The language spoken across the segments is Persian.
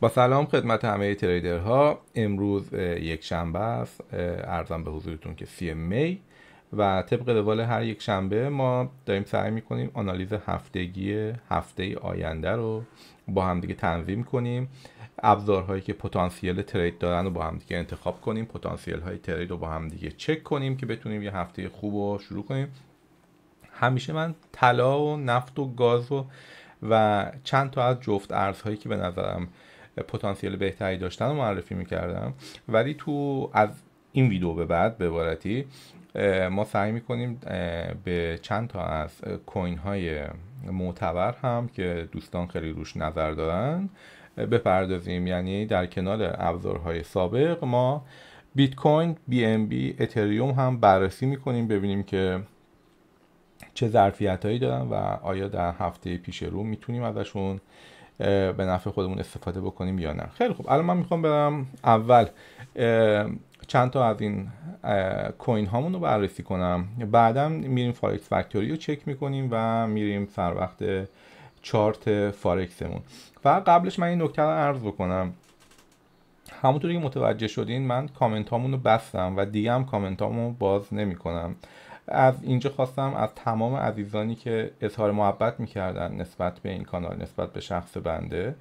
با سلام خدمت همه تریدرها امروز یک شنبه است ارزم به حضورتون که سی می و طبق روال هر یک شنبه ما داریم سعی میکنیم آنالیز هفتگی هفته آینده رو با همدیگه تنظیم کنیم ابزارهایی که پتانسیل ترید دارن رو با همدیگه انتخاب کنیم پتانسیل های ترید رو با همدیگه چک کنیم که بتونیم یه هفته خوب رو شروع کنیم همیشه من طلا و نفت و گاز و و چند تا از جفت ارزهایی که به نظرم پتانسیل بهتری داشتن رو معرفی میکردم ولی تو از این ویدیو به بعد به عبارتی ما سعی میکنیم به چند تا از کوین های معتبر هم که دوستان خیلی روش نظر دارن بپردازیم یعنی در کنار ابزارهای سابق ما بیت کوین، بی ام بی، اتریوم هم بررسی میکنیم ببینیم که چه ظرفیت هایی دارن و آیا در هفته پیش رو میتونیم ازشون به نفع خودمون استفاده بکنیم یا نه خیلی خوب الان من میخوام برم اول چند تا از این کوین هامون رو بررسی کنم بعدا میریم فارکس فکتوری رو چک میکنیم و میریم سر وقت چارت فارکسمون و قبلش من این نکته رو عرض بکنم همونطوری که متوجه شدین من کامنت هامون رو بستم و دیگه هم کامنت هامون باز نمی کنم از اینجا خواستم از تمام عزیزانی که اظهار محبت میکردن نسبت به این کانال نسبت به شخص بنده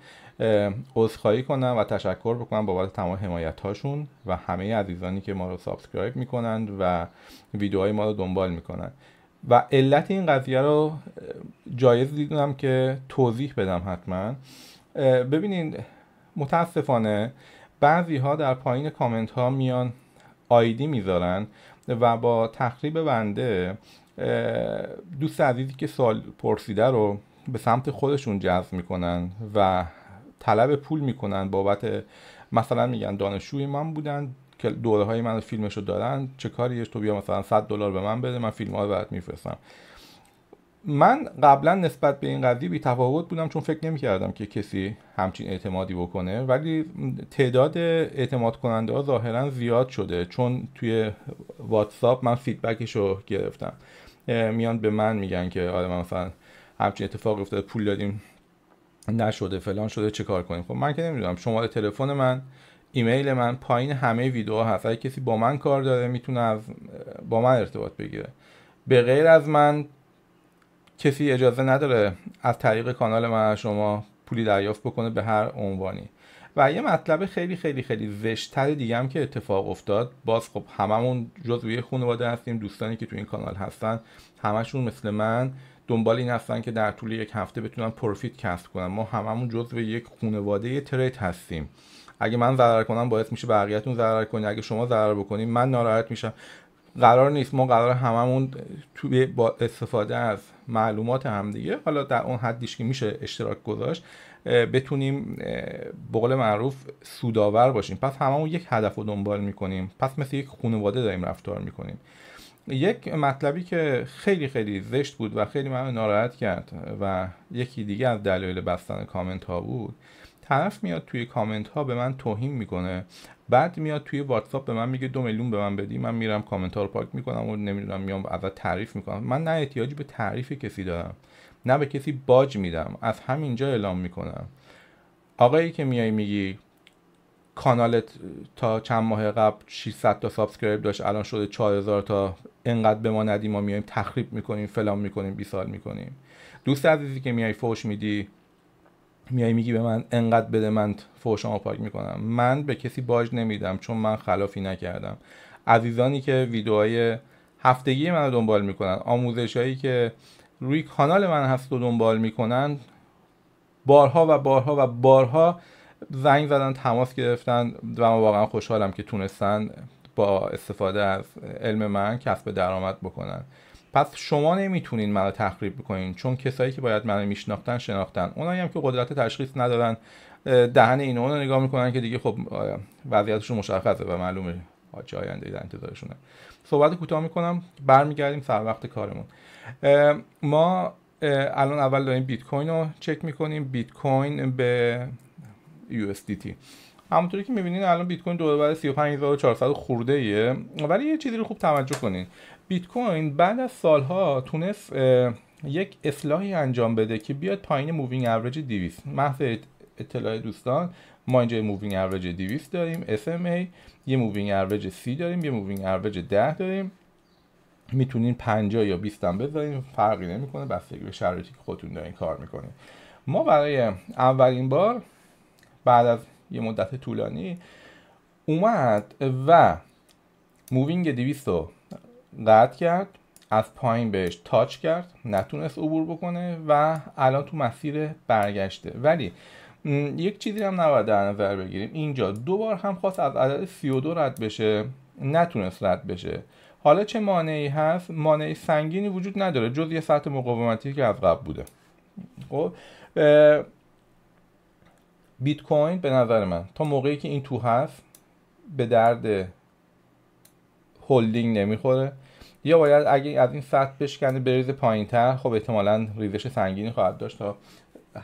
عذرخواهی کنم و تشکر بکنم بابت تمام حمایت هاشون و همه عزیزانی که ما رو سابسکرایب میکنند و ویدیوهای ما رو دنبال میکنند و علت این قضیه رو جایز دیدونم که توضیح بدم حتما ببینین متاسفانه بعضی ها در پایین کامنت ها میان آیدی میذارن و با تخریب بنده دوست عزیزی که سال پرسیده رو به سمت خودشون جذب میکنن و طلب پول میکنن بابت مثلا میگن دانشجوی من بودن که دوره های من فیلمش رو دارن چه کاریش تو بیا مثلا 100 دلار به من بده من فیلم ها رو برات میفرستم من قبلا نسبت به این قضیه بی تفاوت بودم چون فکر نمی کردم که کسی همچین اعتمادی بکنه ولی تعداد اعتماد کننده ها ظاهرا زیاد شده چون توی واتساپ من فیدبکش رو گرفتم میان به من میگن که آره من مثلا همچین اتفاق افتاده پول دادیم نشده فلان شده چه کار کنیم خب من که نمیدونم شماره تلفن من ایمیل من پایین همه ویدیوها هست اگه کسی با من کار داره میتونه از با من ارتباط بگیره به غیر از من کسی اجازه نداره از طریق کانال من شما پولی دریافت بکنه به هر عنوانی و یه مطلب خیلی خیلی خیلی زشتر دیگه هم که اتفاق افتاد باز خب هممون جزوی یک خانواده هستیم دوستانی که تو این کانال هستن همشون مثل من دنبال این هستن که در طول یک هفته بتونن پروفیت کسب کنن ما هممون جزو یک خانواده ترید هستیم اگه من ضرر کنم باعث میشه بقیهتون ضرر کنی اگه شما ضرر بکنی من ناراحت میشم قرار نیست ما قرار هممون توی با استفاده از معلومات همدیگه حالا در اون حدیش که میشه اشتراک گذاشت بتونیم به معروف سوداور باشیم پس هممون یک هدف رو دنبال میکنیم پس مثل یک خانواده داریم رفتار میکنیم یک مطلبی که خیلی خیلی زشت بود و خیلی من ناراحت کرد و یکی دیگه از دلایل بستن کامنت ها بود طرف میاد توی کامنت ها به من توهین میکنه بعد میاد توی واتساپ به من میگه دو میلیون به من بدی من میرم کامنت ها رو پاک میکنم و نمیدونم میام اول تعریف میکنم من نه احتیاجی به تعریف کسی دارم نه به کسی باج میدم از همینجا اعلام میکنم آقایی که میای میگی کانالت تا چند ماه قبل 600 تا سابسکرایب داشت الان شده 4000 تا انقدر به ما ندیم ما میایم تخریب میکنیم فلان میکنیم بیسال میکنیم دوست عزیزی که میای فوش میدی میای میگی به من انقدر بده من فوشامو پاک میکنم من به کسی باج نمیدم چون من خلافی نکردم عزیزانی که ویدیوهای هفتگی من رو دنبال میکنن آموزش هایی که روی کانال من هست رو دنبال میکنن بارها و بارها و بارها زنگ زدن تماس گرفتن و من واقعا خوشحالم که تونستن با استفاده از علم من کسب درآمد بکنن پس شما نمیتونین منو تخریب بکنین چون کسایی که باید منو میشناختن شناختن اونایی هم که قدرت تشخیص ندارن دهن اینو نگاه میکنن که دیگه خب وضعیتشون مشخصه و معلومه چه آینده در انتظارشونه صحبت کوتاه میکنم برمیگردیم سر وقت کارمون ما الان اول داریم بیت کوین رو چک میکنیم بیت کوین به USDT همونطوری که میبینین الان بیت کوین دور بر 35400 خورده ایه ولی یه چیزی رو خوب توجه کنین بیت کوین بعد از سالها تونست یک اصلاحی انجام بده که بیاد پایین مووینگ اوریج 200 محض اطلاع دوستان ما اینجا مووینگ اوریج 200 داریم SMA یه مووینگ اوریج 30 داریم یه مووینگ اوریج 10 داریم میتونین 50 یا 20 هم بذارین فرقی نمیکنه بستگی به شرایطی که خودتون دارین کار میکنین ما برای اولین بار بعد از یه مدت طولانی اومد و مووینگ 200 رو قطع کرد از پایین بهش تاچ کرد نتونست عبور بکنه و الان تو مسیر برگشته ولی یک چیزی هم نباید در نظر بگیریم اینجا دو بار هم خواست از عدد 32 رد بشه نتونست رد بشه حالا چه مانعی هست مانعی سنگینی وجود نداره جز یه سطح مقاومتی که از قبل بوده خب بیت کوین به نظر من تا موقعی که این تو هست به درد هولدینگ نمیخوره یا باید اگه از این سطح بشکنه بریز تر خب احتمالا ریزش سنگینی خواهد داشت تا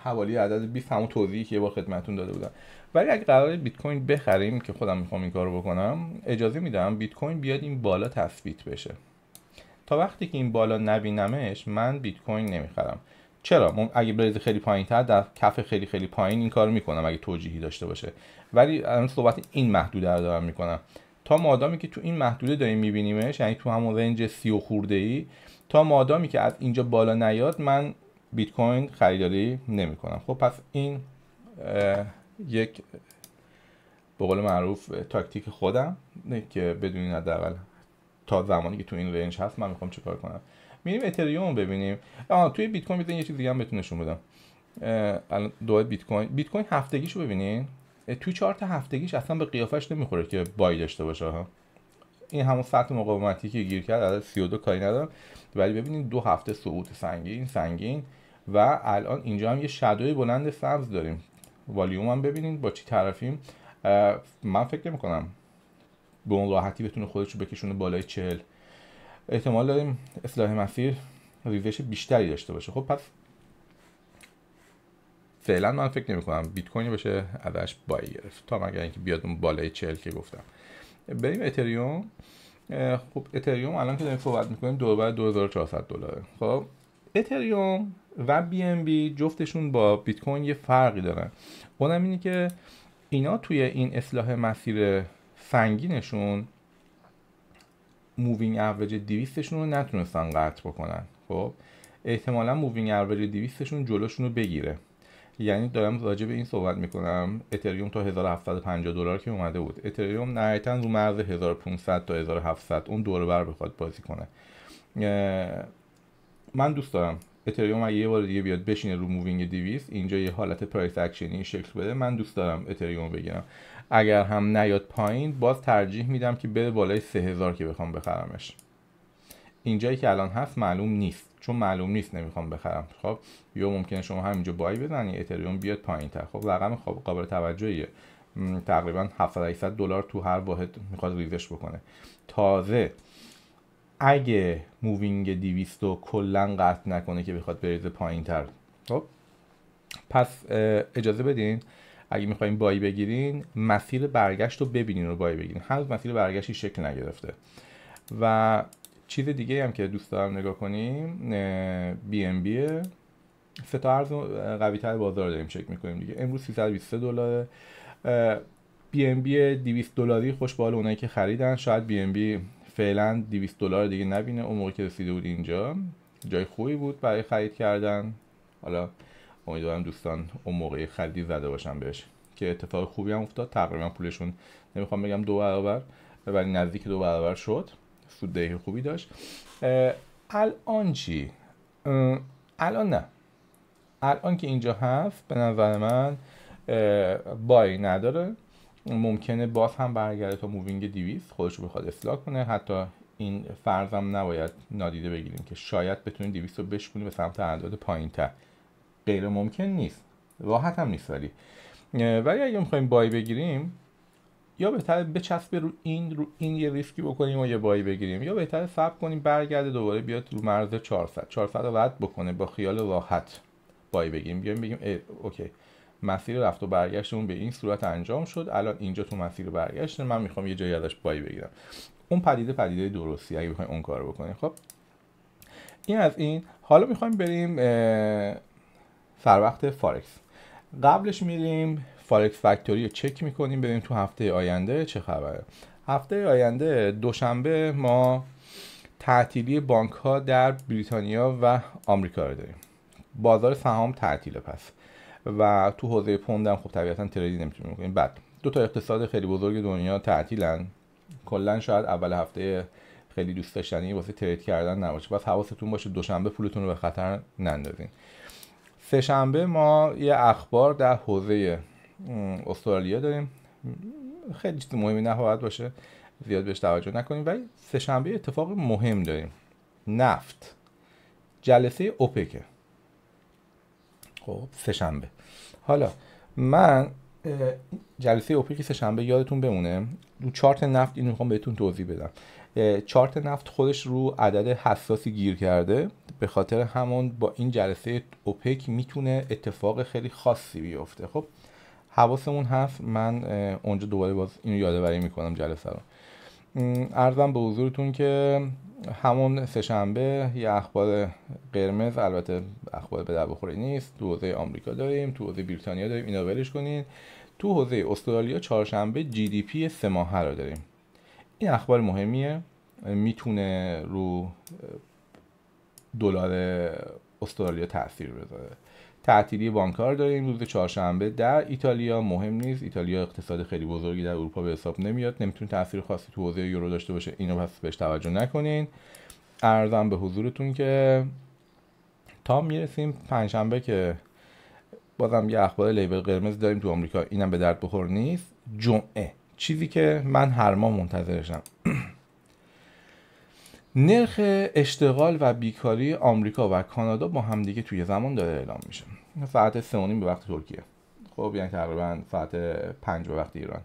حوالی عدد 20 همون توضیحی که یه خدمتون داده بودم ولی اگه قرار بیت کوین بخریم که خودم میخوام این کارو بکنم اجازه میدم بیت کوین بیاد این بالا تثبیت بشه تا وقتی که این بالا نبینمش من بیت کوین نمیخرم چرا اگه بریز خیلی پایین تر در کف خیلی خیلی پایین این کار میکنم اگه توجیهی داشته باشه ولی الان صحبت این محدوده رو دارم میکنم تا مادامی که تو این محدوده داریم میبینیمش یعنی تو همون رنج سی و خورده ای تا مادامی که از اینجا بالا نیاد من بیت کوین خریداری نمیکنم خب پس این یک به قول معروف تاکتیک خودم نه که بدونین اول تا زمانی که تو این رنج هست من میخوام چکار کنم میریم اتریوم ببینیم آه توی بیت کوین یه چیز دیگه هم بتونه نشون بدم الان دو بیت کوین بیت کوین هفتگیشو ببینین توی تا هفتگیش اصلا به قیافش نمیخوره که بای داشته باشه ها این همون سطح مقاومتی که گیر کرد عدد 32 کاری ندارم ولی ببینید دو هفته صعود سنگین سنگین و الان اینجا هم یه شدوی بلند سبز داریم والیوم هم ببینید با چی طرفیم من فکر نمی کنم به اون راحتی بتونه خودش رو بکشونه بالای چهل احتمال داریم اصلاح مسیر ریزش بیشتری داشته باشه خب پس فعلا من فکر نمی کنم بیت کوین بشه ازش بای گرفت تا مگر اینکه بیاد اون بالای 40 که گفتم بریم اتریوم خب اتریوم الان که داریم صحبت میکنیم دور 2400 دلاره خب اتریوم و بی ام بی جفتشون با بیت کوین یه فرقی دارن اونم اینه که اینا توی این اصلاح مسیر سنگینشون مووینگ اوریج 200 شون رو نتونستن قطع بکنن خب احتمالا مووینگ اوریج 200 جلوشون رو بگیره یعنی دارم راجع به این صحبت میکنم اتریوم تا 1750 دلار که اومده بود اتریوم نهایتا رو مرز 1500 تا 1700 اون دوره بر بخواد بازی کنه من دوست دارم اتریوم اگه یه بار دیگه بیاد بشینه رو مووینگ 200 اینجا یه حالت پرایس اکشنی شکل بده من دوست دارم اتریوم بگیرم اگر هم نیاد پایین باز ترجیح میدم که بره بالای 3000 که بخوام بخرمش اینجایی که الان هست معلوم نیست چون معلوم نیست نمیخوام بخرم خب یا ممکنه شما همینجا بای بزنی اتریوم بیاد پایین تر خب رقم خب قابل توجهیه تقریبا 700 دلار تو هر واحد میخواد ریزش بکنه تازه اگه مووینگ 200 رو کلا قطع نکنه که بخواد بریزه پایین تر خب پس اجازه بدین اگه میخوایم بای بگیرین مسیر برگشت رو ببینین رو بای بگیرین هنوز مسیر برگشتی شکل نگرفته و چیز دیگه هم که دوست دارم نگاه کنیم بی ام بی سه تا ارز قوی تر بازار داریم چک میکنیم دیگه امروز 323 دلار بی ام بی 200 دلاری خوش اونایی که خریدن شاید بی ام بی فعلا 200 دلار دیگه نبینه اون موقع که رسیده بود اینجا جای خوبی بود برای خرید کردن حالا امیدوارم دوستان اون موقعی خریدی زده باشن بهش که اتفاق خوبی هم افتاد تقریبا پولشون نمیخوام بگم دو برابر ولی نزدیک دو برابر شد سود خوبی داشت الان چی الان نه الان که اینجا هفت به نظر من بای نداره ممکنه باز هم برگرده تا مووینگ دیویز خودش بخواد اصلاح کنه حتی این فرضم نباید نادیده بگیریم که شاید بتونیم دیویز رو بشکنیم به سمت اعداد پایینتر غیر ممکن نیست راحت هم نیست ولی ولی اگه میخوایم بای بگیریم یا بهتره بچسبه رو این رو این یه ریسکی بکنیم و یه بایی بگیریم یا بهتر صبر کنیم برگرده دوباره بیاد رو مرز 400 400 رو رد بکنه با خیال راحت بایی بگیریم بیایم بگیم اوکی مسیر رفت و برگشتمون به این صورت انجام شد الان اینجا تو مسیر برگشت من میخوام یه جایی ازش بایی بگیرم اون پدیده پدیده درستی اگه بخوایم اون کار بکنیم خب این از این حالا میخوایم بریم سر فارکس قبلش میریم فارکس فکتوری رو چک میکنیم ببینیم تو هفته آینده چه خبره هفته آینده دوشنبه ما تعطیلی بانک ها در بریتانیا و آمریکا رو داریم بازار سهام تعطیله پس و تو حوزه پوند هم خب طبیعتا تریدی نمیتونیم بکنیم بعد دو تا اقتصاد خیلی بزرگ دنیا تعطیلن کلا شاید اول هفته خیلی دوست داشتنی واسه ترید کردن نباشه پس حواستون باشه دوشنبه پولتون رو به خطر نندازین سهشنبه ما یه اخبار در حوزه استرالیا داریم خیلی چیز مهمی نخواهد باشه زیاد بهش توجه نکنیم ولی شنبه اتفاق مهم داریم نفت جلسه اوپک خب شنبه حالا من جلسه اوپک شنبه یادتون بمونه رو چارت نفت اینو میخوام بهتون توضیح بدم چارت نفت خودش رو عدد حساسی گیر کرده به خاطر همون با این جلسه اوپک میتونه اتفاق خیلی خاصی بیفته خب حواسمون هست من اونجا دوباره باز اینو یادآوری میکنم جلسه رو ارزم به حضورتون که همون سهشنبه یه اخبار قرمز البته اخبار به در بخوری نیست تو حوزه آمریکا داریم تو حوزه بریتانیا داریم اینا ولش کنین تو حوزه استرالیا چهارشنبه جی دی پی سه ماهه رو داریم این اخبار مهمیه میتونه رو دلار استرالیا تاثیر بذاره تعطیلی بانکار داریم روز چهارشنبه در ایتالیا مهم نیست ایتالیا اقتصاد خیلی بزرگی در اروپا به حساب نمیاد نمیتونه تاثیر خاصی تو حوزه یورو داشته باشه اینو پس بهش توجه نکنین ارزم به حضورتون که تا میرسیم پنجشنبه که بازم یه اخبار لیبل قرمز داریم تو آمریکا اینم به درد بخور نیست جمعه چیزی که من هر ماه منتظرشم نرخ اشتغال و بیکاری آمریکا و کانادا با همدیگه توی زمان داره اعلام میشه ساعت 3 به وقت ترکیه خب یعنی تقریبا ساعت 5 به وقت ایران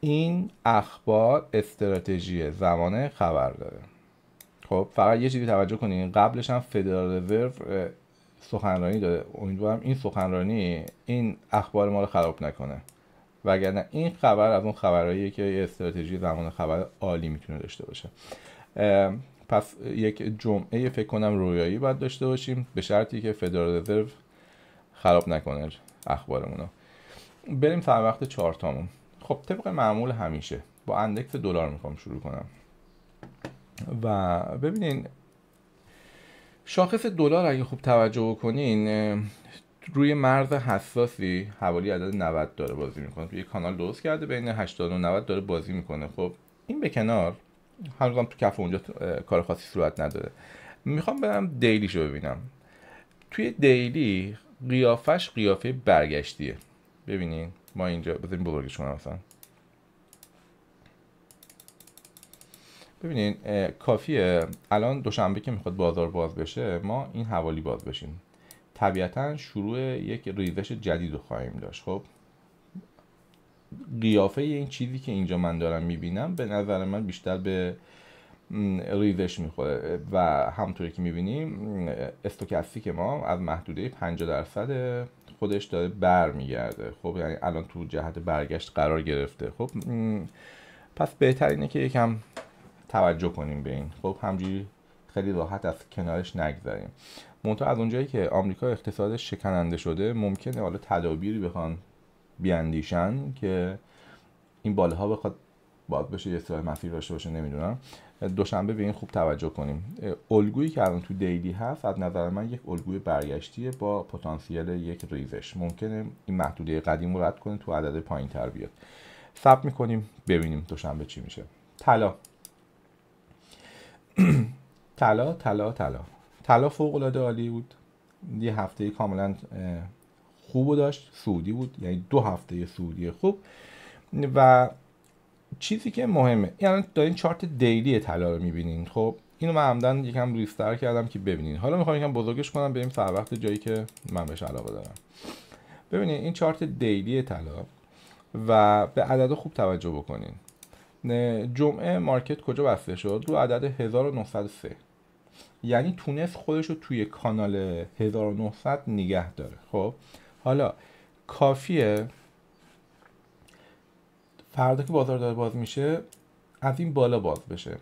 این اخبار استراتژی زمان خبر داره خب فقط یه چیزی توجه کنین قبلش هم فدرال رزرو سخنرانی داره امیدوارم این سخنرانی این اخبار ما رو خراب نکنه وگرنه این خبر از اون خبرهاییه که یه استراتژی زمان خبر عالی میتونه داشته باشه پس یک جمعه فکر کنم رویایی باید داشته باشیم به شرطی که فدرال رزرو خراب نکنه اخبارمون بریم سر وقت چارتامون خب طبق معمول همیشه با اندکس دلار میخوام شروع کنم و ببینین شاخص دلار اگه خوب توجه بکنین روی مرز حساسی حوالی عدد 90 داره بازی میکنه توی کانال درست کرده بین 80 و 90 داره بازی میکنه خب این به کنار هنوزم تو کف اونجا کار خاصی صورت نداره میخوام برم دیلی رو ببینم توی دیلی قیافش قیافه برگشتیه ببینین ما اینجا بذاریم بزرگش کنم مثلا ببینین کافیه الان دوشنبه که میخواد بازار باز بشه ما این حوالی باز بشیم طبیعتا شروع یک ریزش جدید رو خواهیم داشت خب قیافه این چیزی که اینجا من دارم میبینم به نظر من بیشتر به ریزش میخوره و همطوری که میبینیم استوکستی که ما از محدوده 50 درصد خودش داره میگرده خب یعنی الان تو جهت برگشت قرار گرفته خب پس اینه که یکم توجه کنیم به این خب همجوری خیلی راحت از کنارش نگذاریم منتها از اونجایی که آمریکا اقتصادش شکننده شده ممکنه حالا تدابیری بخوان بیاندیشن که این ها بخواد باید بشه یه اصطلاح مفیر داشته باشه نمیدونم دوشنبه به این خوب توجه کنیم الگویی که الان تو دیلی هست از نظر من یک الگوی برگشتیه با پتانسیل یک ریزش ممکنه این محدوده قدیم رو رد کنه تو عدد پایین تر بیاد ثبت میکنیم ببینیم دوشنبه چی میشه طلا طلا طلا طلا تلا فوق العاده عالی بود یه هفته کاملا خوب داشت سعودی بود یعنی دو هفته سعودی خوب و چیزی که مهمه یعنی دارین چارت دیلی طلا رو میبینین خب اینو من عمدن یکم ریستر کردم که ببینین حالا میخوام یکم بزرگش کنم بریم سر وقت جایی که من بهش علاقه دارم ببینین این چارت دیلی طلا و به عدد خوب توجه بکنین جمعه مارکت کجا بسته شد رو عدد 1903 یعنی تونست خودش رو توی کانال 1900 نگه داره خب حالا کافیه فردا که بازار داره باز میشه از این بالا باز بشه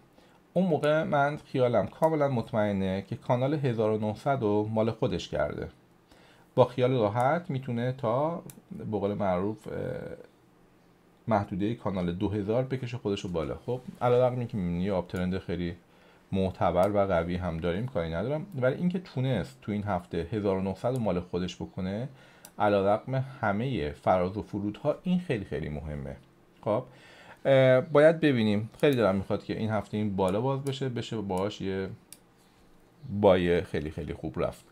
اون موقع من خیالم کاملا مطمئنه که کانال 1900 رو مال خودش کرده با خیال راحت میتونه تا بقول معروف محدوده کانال 2000 بکشه خودش رو بالا خب بر اینکه میبینی یه آپترند خیلی معتبر و قوی هم داریم کاری ندارم ولی اینکه تونست تو این هفته 1900 مال خودش بکنه رقم همه فراز و فرودها این خیلی خیلی مهمه خب باید ببینیم خیلی دارم میخواد که این هفته این بالا باز بشه بشه باهاش یه بایه خیلی خیلی خوب رفت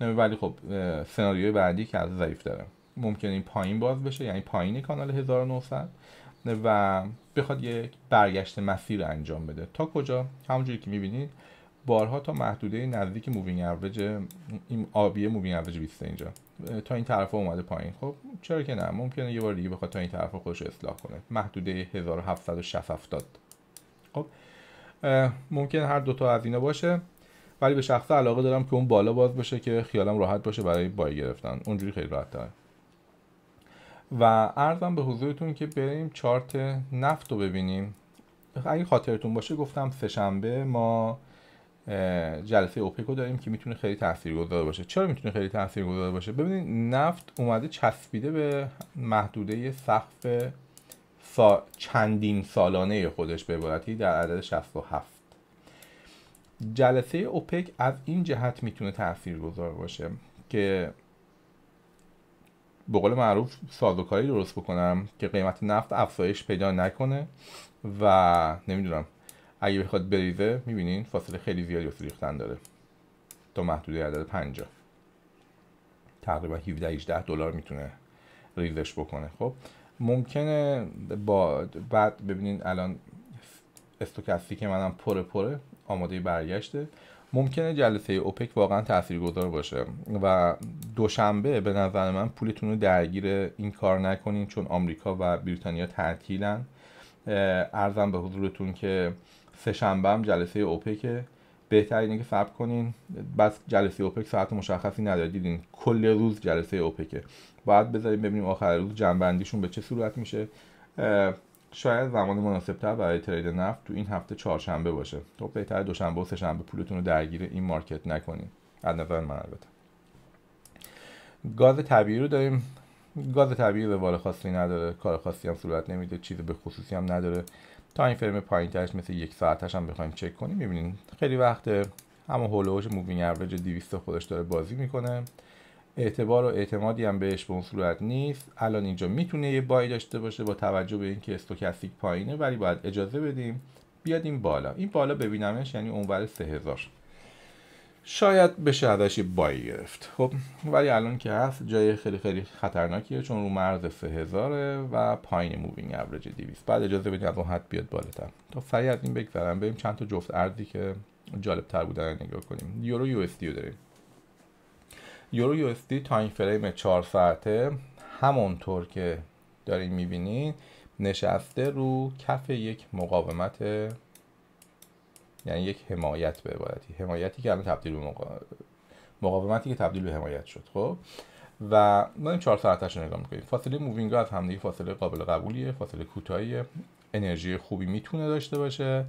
ولی خب سناریوی بعدی که از ضعیف داره ممکن این پایین باز بشه یعنی پایین کانال 1900 و بخواد یک برگشت مسیر انجام بده تا کجا همونجوری که میبینید بارها تا محدوده نزدیک مووینگ اوریج این آبی مووینگ اوریج 20 اینجا تا این طرف اومده پایین خب چرا که نه ممکنه یه بار دیگه بخواد تا این طرف خودش اصلاح کنه محدوده 1770 خب ممکن هر دوتا از اینا باشه ولی به شخصه علاقه دارم که اون بالا باز باشه که خیالم راحت باشه برای بای گرفتن اونجوری خیلی راحت داره و ارزم به حضورتون که بریم چارت نفت رو ببینیم اگه خاطرتون باشه گفتم سهشنبه ما جلسه اوپکو داریم که میتونه خیلی تاثیرگذار باشه چرا میتونه خیلی تاثیرگذار باشه ببینید نفت اومده چسبیده به محدوده سقف سا... چندین سالانه خودش به عبارتی یعنی در عدد 67 جلسه اوپک از این جهت میتونه تاثیرگذار باشه که به قول معروف سازوکاری درست بکنم که قیمت نفت افزایش پیدا نکنه و نمیدونم اگه بخواد بریزه میبینین فاصله خیلی زیادی و ریختن داره تا محدوده عدد 50 تقریبا 17 18 دلار میتونه ریزش بکنه خب ممکنه با بعد ببینین الان که منم پر پره آماده برگشته ممکنه جلسه اوپک واقعا تاثیرگذار باشه و دوشنبه به نظر من پولتون رو درگیر این کار نکنین چون آمریکا و بریتانیا تعطیلن ارزم به حضورتون که سهشنبه هم جلسه اوپک بهتر اینه که صبر کنین بس جلسه اوپک ساعت مشخصی نداره دیدین کل روز جلسه اوپک باید بذاریم ببینیم آخر روز جنبندیشون به چه صورت میشه شاید زمان مناسبتر برای ترید نفت تو این هفته چهارشنبه باشه تو خب بهتر دوشنبه و شنبه پولتون رو درگیر این مارکت نکنین از نظر من البته گاز طبیعی رو داریم گاز طبیعی روال خاصی نداره کار خاصی هم صورت نمیده چیز به خصوصی هم نداره تایم فریم ترش مثل یک ساعتش هم بخوایم چک کنیم میبینیم خیلی وقته اما هولوش مووینگ اوریج 200 خودش داره بازی میکنه اعتبار و اعتمادی هم بهش به اون صورت نیست الان اینجا میتونه یه بای داشته باشه با توجه به اینکه استوکستیک پایینه ولی باید اجازه بدیم بیاد این بالا این بالا ببینمش یعنی اونور 3000 شاید بشه ازش بایی گرفت خب ولی الان که هست جای خیلی خیلی خطرناکیه چون رو مرز 3000 و پایین مووینگ اوریج 200 بعد اجازه بدید از اون حد بیاد بالاتر تا سریع از این بگذرم بریم چند تا جفت ارزی که جالب تر بودن نگاه کنیم یورو یو اس رو داریم یورو یو اس تایم فریم 4 ساعته همونطور که دارین میبینین نشسته رو کف یک مقاومت یعنی یک حمایت به عبارتی حمایتی که الان تبدیل به مقاومتی که تبدیل به حمایت شد خب و ما این چهار ساعتش رو نگاه میکنیم فاصله مووینگ از هم فاصله قابل قبولیه فاصله کوتاهی انرژی خوبی میتونه داشته باشه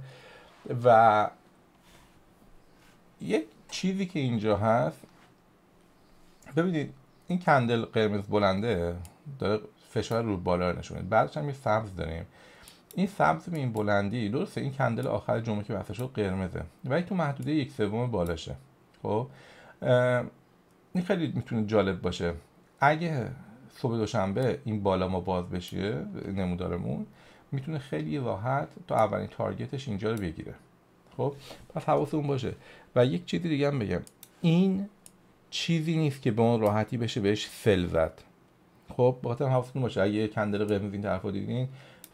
و یک چیزی که اینجا هست ببینید این کندل قرمز بلنده داره فشار رو بالا نشونه بعدش هم یه سبز داریم این سبز به این بلندی درسته این کندل آخر جمعه که بسته شد قرمزه ولی تو محدوده یک سوم بالاشه خب این خیلی میتونه جالب باشه اگه صبح دوشنبه این بالا ما باز بشه نمودارمون میتونه خیلی راحت تا اولین تارگتش اینجا رو بگیره خب پس اون باشه و یک چیزی دیگه هم بگم این چیزی نیست که به اون راحتی بشه بهش سل زد خب بخاطر حواستون باشه اگه کندل قرمز این طرفو دیدین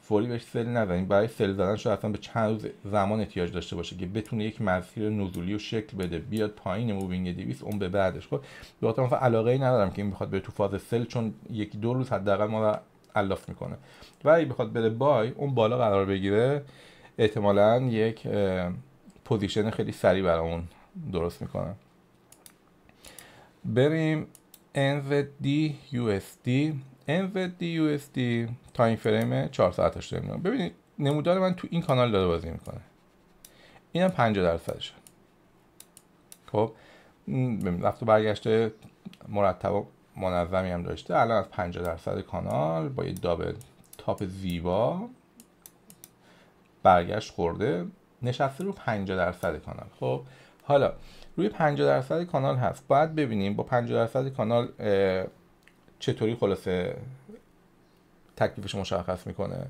فوری بهش سل نزنیم برای سل زدن شاید اصلا به چند روز زمان احتیاج داشته باشه که بتونه یک مسیر نزولی و شکل بده بیاد پایین مووینگ 200 اون به بعدش خب دو مثلا علاقه ای ندارم که این بخواد بره تو فاز سل چون یکی دو روز حداقل ما رو الاف میکنه و اگه بخواد بره بای اون بالا قرار بگیره احتمالا یک پوزیشن خیلی سریع برامون درست میکنه بریم NZD USD USD تایم فریم 4 ساعتش داریم ببینید نمودار من تو این کانال داره بازی میکنه اینم 50 درصدش خب رفت و برگشته مرتب و منظمی هم داشته الان از 50 درصد کانال با یه دابل تاپ زیبا برگشت خورده نشسته رو 50 درصد کانال خب حالا روی 50 درصد کانال هست باید ببینیم با 50 درصد کانال چطوری خلاصه تکلیفش مشخص میکنه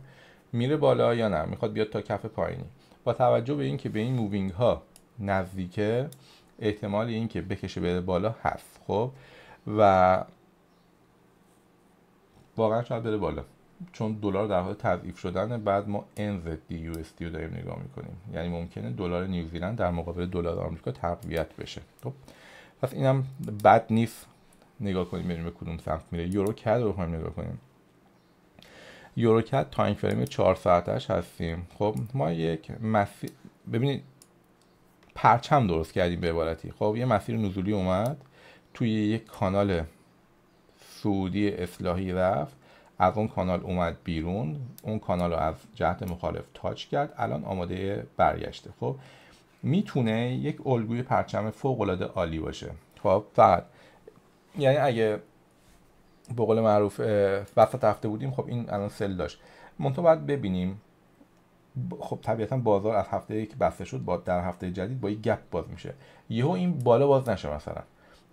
میره بالا یا نه میخواد بیاد تا کف پایینی با توجه به اینکه به این مووینگ ها نزدیکه احتمال اینکه بکشه بره بالا هست خب و واقعا شاید بره بالا چون دلار در حال تضعیف شدن بعد ما NZD USD رو داریم نگاه میکنیم یعنی ممکنه دلار نیوزیلند در مقابل دلار آمریکا تقویت بشه خب پس اینم بد نیست نگاه کنیم ببینیم به کدوم سمت میره یورو کد رو بخوایم نگاه کنیم یورو کد تایم فریم 4 ساعتش هستیم خب ما یک مسیر ببینید پرچم درست کردیم به عبارتی خب یه مسیر نزولی اومد توی یک کانال سعودی اصلاحی رفت از اون کانال اومد بیرون اون کانال رو از جهت مخالف تاچ کرد الان آماده برگشته خب میتونه یک الگوی پرچم فوق العاده عالی باشه خب فقط یعنی اگه به قول معروف وسط هفته بودیم خب این الان سل داشت منتها باید ببینیم خب طبیعتا بازار از هفته که بسته شد با در هفته جدید با یک گپ باز میشه یهو این بالا باز نشه مثلا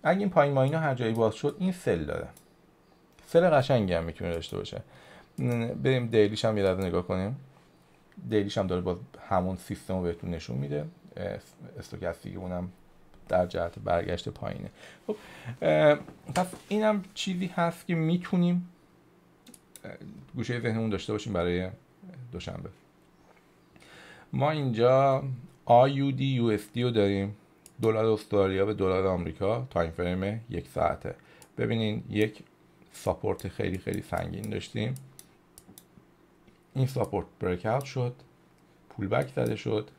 اگه این پایین ماینا هر جایی باز شد این سل داره سل قشنگی هم میتونه داشته باشه بریم دیلیش هم یه لحظه نگاه کنیم دیلیش هم داره باز همون سیستم رو بهتون نشون میده استوکاستیک اونم در جهت برگشت پایینه خب پس اینم چیزی هست که میتونیم گوشه ذهنمون داشته باشیم برای دوشنبه ما اینجا IUD USD رو داریم دلار استرالیا به دلار آمریکا تایم فریم یک ساعته ببینین یک ساپورت خیلی خیلی سنگین داشتیم این ساپورت بریک اوت شد پول بک زده شد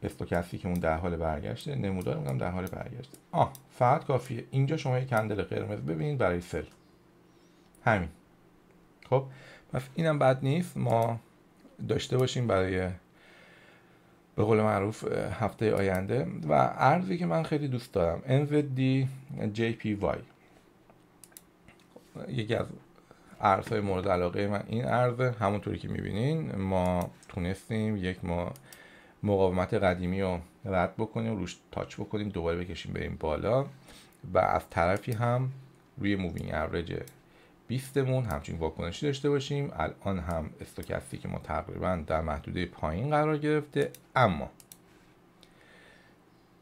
که اون در حال برگشته نمودار هم در حال برگشته آه فقط کافیه اینجا شما یک کندل قرمز ببینید برای سل همین خب پس اینم بد نیست ما داشته باشیم برای به قول معروف هفته آینده و ارزی که من خیلی دوست دارم NZD JPY یکی از ارزهای مورد علاقه من این ارز همونطوری که میبینین ما تونستیم یک ما مقاومت قدیمی رو رد بکنیم روش تاچ بکنیم دوباره بکشیم بریم بالا و از طرفی هم روی مووینگ اوریج 20 مون همچین واکنشی داشته باشیم الان هم استوکستی که ما تقریبا در محدوده پایین قرار گرفته اما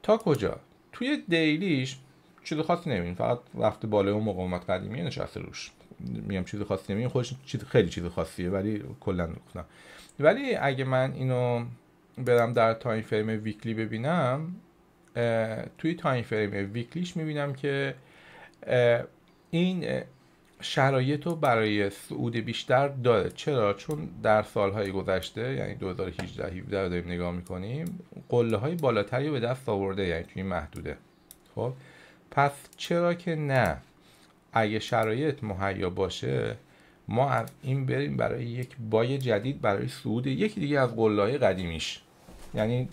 تا کجا توی دیلیش چیز خاصی نمیبینیم فقط رفته بالا و مقاومت قدیمی نشسته روش میگم چیز خاصی نمیدیم خودش چیز خیلی چیز خاصیه ولی کلا ولی اگه من اینو برم در تایم فریم ویکلی ببینم توی تایم فریم ویکلیش میبینم که این شرایط رو برای سعود بیشتر داره چرا چون در سالهای گذشته یعنی 2018 در رو داریم نگاه میکنیم قله های بالاتری رو به دست آورده یعنی توی محدوده خب پس چرا که نه اگه شرایط مهیا باشه ما از این بریم برای یک بای جدید برای سعود یکی دیگه از قله های قدیمیش یعنی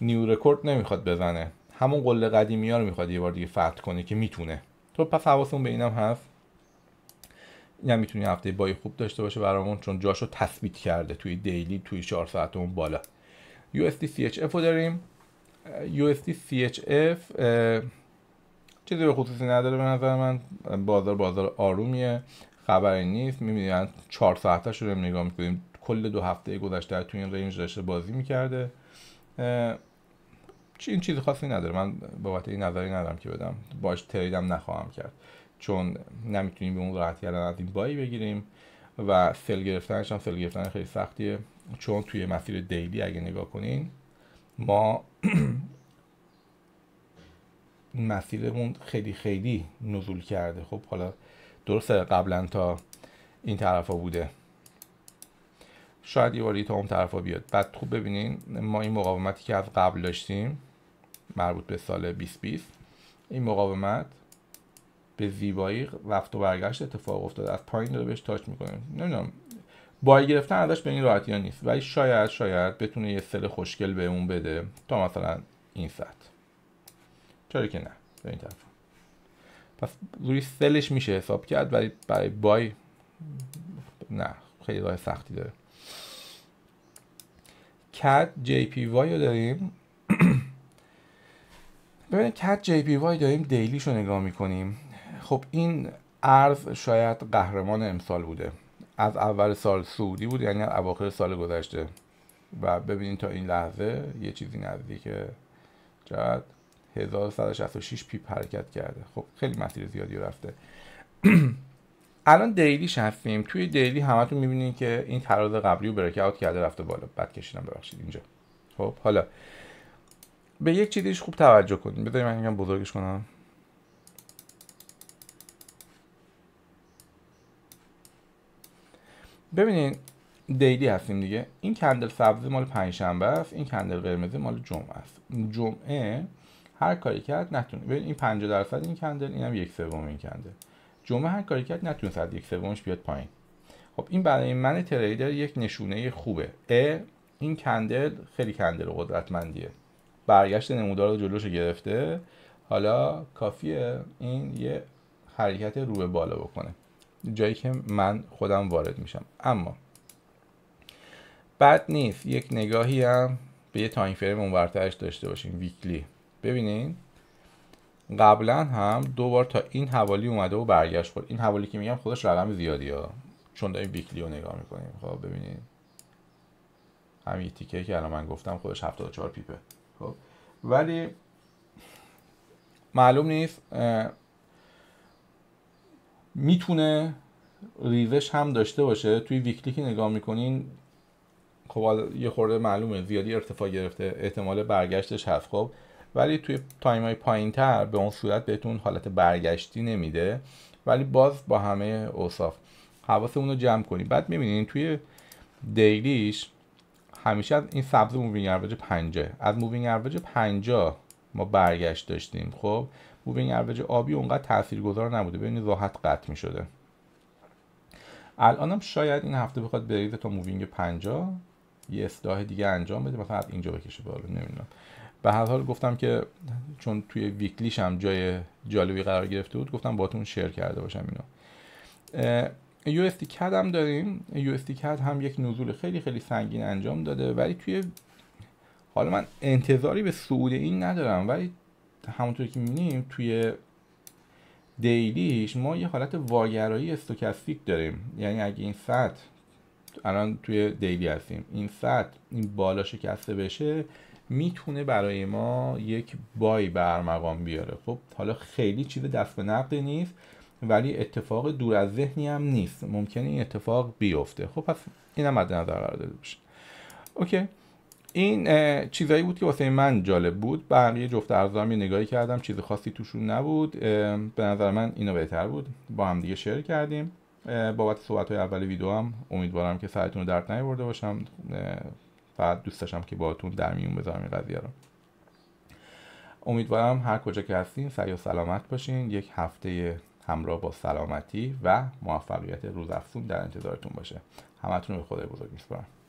نیو رکورد نمیخواد بزنه همون قله قدیمی ها رو میخواد یه بار دیگه فتح کنه که میتونه تو پس حواستون به اینم هست هم یعنی میتونی هفته بای خوب داشته باشه برامون چون جاشو تثبیت کرده توی دیلی توی چهار ساعت اون بالا USDCHF رو داریم USDCHF چیزی به خصوصی نداره به نظر من بازار بازار آرومیه خبری نیست میبینید چهار ساعتش رو نگاه میکنیم کل دو هفته گذشته توی این رنج داشته بازی میکرده این چیز خاصی نداره من بابت این نظری ندارم که بدم باش تریدم نخواهم کرد چون نمیتونیم به اون راحت الان از این بایی بگیریم و سل گرفتنش هم سل گرفتن خیلی سختیه چون توی مسیر دیلی اگه نگاه کنین ما مسیرمون خیلی خیلی نزول کرده خب حالا درسته قبلا تا این طرفا بوده شاید یه باری تا اون ها بیاد بعد خوب ببینین ما این مقاومتی که از قبل داشتیم مربوط به سال 2020 این مقاومت به زیبایی رفت و برگشت اتفاق افتاد از پایین رو بهش تاچ میکنیم نمیدونم بای گرفتن ازش به این راحتی ها نیست ولی شاید شاید بتونه یه سل خوشگل به اون بده تا مثلا این سطح چرا که نه به این طرف پس روی سلش میشه حساب کرد ولی برای بای نه خیلی راه سختی داره کد جی پی وای رو داریم ببینید کد جی پی وای داریم دیلیش رو نگاه میکنیم خب این ارز شاید قهرمان امسال بوده از اول سال سعودی بود یعنی از اواخر سال گذشته و ببینید تا این لحظه یه چیزی نزدیک جد 1166 پیپ حرکت کرده خب خیلی مسیر زیادی رفته الان دیلی هستیم توی دیلی همتون میبینین که این تراز قبلی رو بریک اوت کرده رفته بالا بعد کشیدم ببخشید اینجا خب حالا به یک چیزیش خوب توجه کنید بذارید من یکم بزرگش کنم ببینین دیلی هستیم دیگه این کندل سبز مال پنجشنبه است این کندل قرمز مال جمعه است جمعه هر کاری کرد نتونه ببین این 50 درصد این کندل اینم یک سوم این کندل جمعه هر کاری کرد نتونست از یک سومش بیاد پایین خب این برای من تریدر یک نشونه خوبه ا این کندل خیلی کندل قدرتمندیه برگشت نمودار رو جلوش گرفته حالا کافیه این یه حرکت رو به بالا بکنه جایی که من خودم وارد میشم اما بد نیست یک نگاهی هم به یه تایم فریم اونورترش داشته باشیم ویکلی ببینین قبلا هم دو بار تا این حوالی اومده و برگشت خورد این حوالی که میگم خودش رقم زیادی ها چون داریم ویکلی رو نگاه میکنیم خب ببینید همین تیکه که الان من گفتم خودش 74 پیپه خب ولی معلوم نیست میتونه ریزش هم داشته باشه توی ویکلی که نگاه میکنین خب یه خورده معلومه زیادی ارتفاع گرفته احتمال برگشتش هست خب ولی توی تایم های پایین تر به اون صورت بهتون حالت برگشتی نمیده ولی باز با همه اوصاف حواسمون رو جمع کنیم بعد میبینین توی دیلیش همیشه از این سبز مووینگ اوریج 50 از مووینگ اوریج 50 ما برگشت داشتیم خب مووینگ اروج آبی اونقدر گذار نبوده ببینید راحت قطع می‌شده شده الانم شاید این هفته بخواد بریزه تا مووینگ 50 یه اصلاح دیگه انجام بده مثلا از اینجا بکشه بالا نمیدونم به هر حال گفتم که چون توی ویکلیش هم جای جالبی قرار گرفته بود گفتم باتون شیر کرده باشم اینو یو کد هم داریم یو کد هم یک نزول خیلی خیلی سنگین انجام داده ولی توی حالا من انتظاری به صعود این ندارم ولی همونطور که میبینیم توی دیلیش ما یه حالت واگرایی استوکستیک داریم یعنی اگه این سطح الان توی دیلی هستیم این سطح این بالا شکسته بشه میتونه برای ما یک بای برمقام بیاره خب حالا خیلی چیز دست به نقد نیست ولی اتفاق دور از ذهنی هم نیست ممکنه این اتفاق بیفته خب پس اینم مد نظر قرار داده باشه اوکی این چیزایی بود که واسه من جالب بود بقیه جفت ارزام نگاهی کردم چیز خاصی توشون نبود به نظر من اینو بهتر بود با هم دیگه شیر کردیم بابت صحبت های اول ویدیو هم امیدوارم که سرتون رو درد نیورده باشم فقط دوست داشتم که باهاتون در میون بذارم این قضیه رو امیدوارم هر کجا که هستین سعی و سلامت باشین یک هفته همراه با سلامتی و موفقیت روزافزون در انتظارتون باشه همتون به خدای بزرگ میسپارم